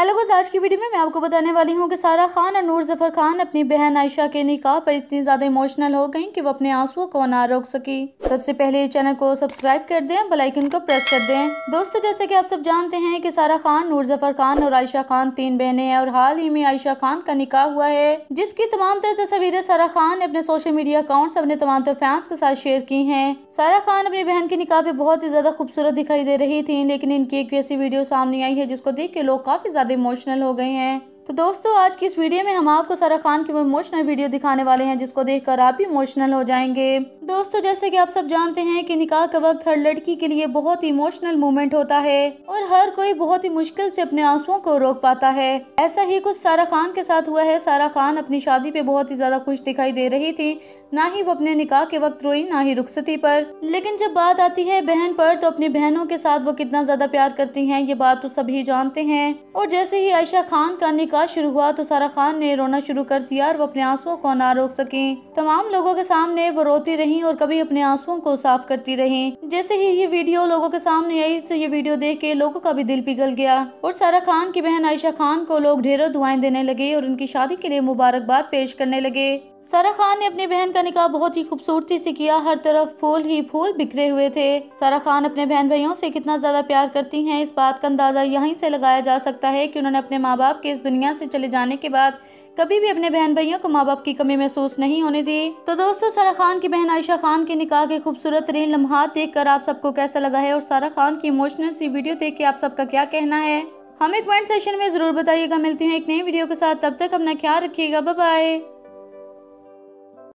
hello गुज आज की वीडियो में मैं आपको बताने वाली हूँ कि सारा खान और नूर जफर खान अपनी बहन आयशा के निकाह पर इतनी ज़्यादा इमोशनल हो गई कि वो अपने आंसुओं को ना रोक सकी सबसे पहले चैनल को सब्सक्राइब कर दें बेल आइकन को प्रेस कर दें दोस्तों जैसे कि आप सब जानते हैं कि सारा खान नूर जफर खान और आयशा खान तीन बहने हैं और हाल ही में आयशा खान का निकाह हुआ है जिसकी तमाम तरह तस्वीरें सारा खान ने अपने सोशल मीडिया अकाउंट अपने तमाम तरह फैंस के साथ शेयर की है सारा खान अपनी बहन के निकाह पे बहुत ही ज्यादा खूबसूरत दिखाई दे रही थी लेकिन इनकी एक ऐसी वीडियो सामने आई है जिसको देख के लोग काफी ज्यादा ज़्यादा इमोशनल हो गए हैं तो दोस्तों आज की इस वीडियो में हम आपको सारा खान की वो इमोशनल वीडियो दिखाने वाले हैं जिसको देखकर आप इमोशनल हो जाएंगे दोस्तों जैसे कि आप सब जानते हैं कि निकाह का वक्त हर लड़की के लिए बहुत ही इमोशनल मोमेंट होता है और हर कोई बहुत ही मुश्किल से अपने आंसुओं को रोक पाता है ऐसा ही कुछ सारा खान के साथ हुआ है सारा खान अपनी शादी पे बहुत ही ज्यादा खुश दिखाई दे रही थी ना ही वो अपने निकाह के वक्त रोई ना ही रुखसती पर लेकिन जब बात आती है बहन पर तो अपनी बहनों के साथ वो कितना ज्यादा प्यार करती हैं ये बात तो सभी जानते हैं और जैसे ही आयशा खान का निकाह शुरू हुआ तो सारा खान ने रोना शुरू कर दिया और वो अपने आंसुओं को ना रोक सके तमाम लोगों के सामने वो रोती रही और कभी अपने आंसुओं को साफ करती रही जैसे ही ये वीडियो लोगों के सामने आई तो ये वीडियो देख के लोगों का भी दिल पिघल गया और सारा खान की बहन आयशा खान को लोग ढेरों दुआएं देने लगे और उनकी शादी के लिए मुबारकबाद पेश करने लगे सारा खान ने अपनी बहन का निकाह बहुत ही खूबसूरती से किया हर तरफ फूल ही फूल बिखरे हुए थे सारा खान अपने बहन भाइयों से कितना ज़्यादा प्यार करती हैं इस बात का अंदाज़ा यहीं से लगाया जा सकता है कि उन्होंने अपने माँ बाप के इस दुनिया से चले जाने के बाद कभी भी अपने बहन भाइयों को माँ बाप की कमी महसूस नहीं होने दी तो दोस्तों सारा खान की बहन आयशा खान के निकाह के खूबसूरत तरीन लम्हात देख कर आप सबको कैसा लगा है और सारा खान की इमोशनल सी वीडियो देख के आप सबका क्या कहना है हमें कमेंट सेशन में जरूर बताइएगा मिलती हूँ एक नई वीडियो के साथ तब तक अपना ख्याल रखिएगा बाय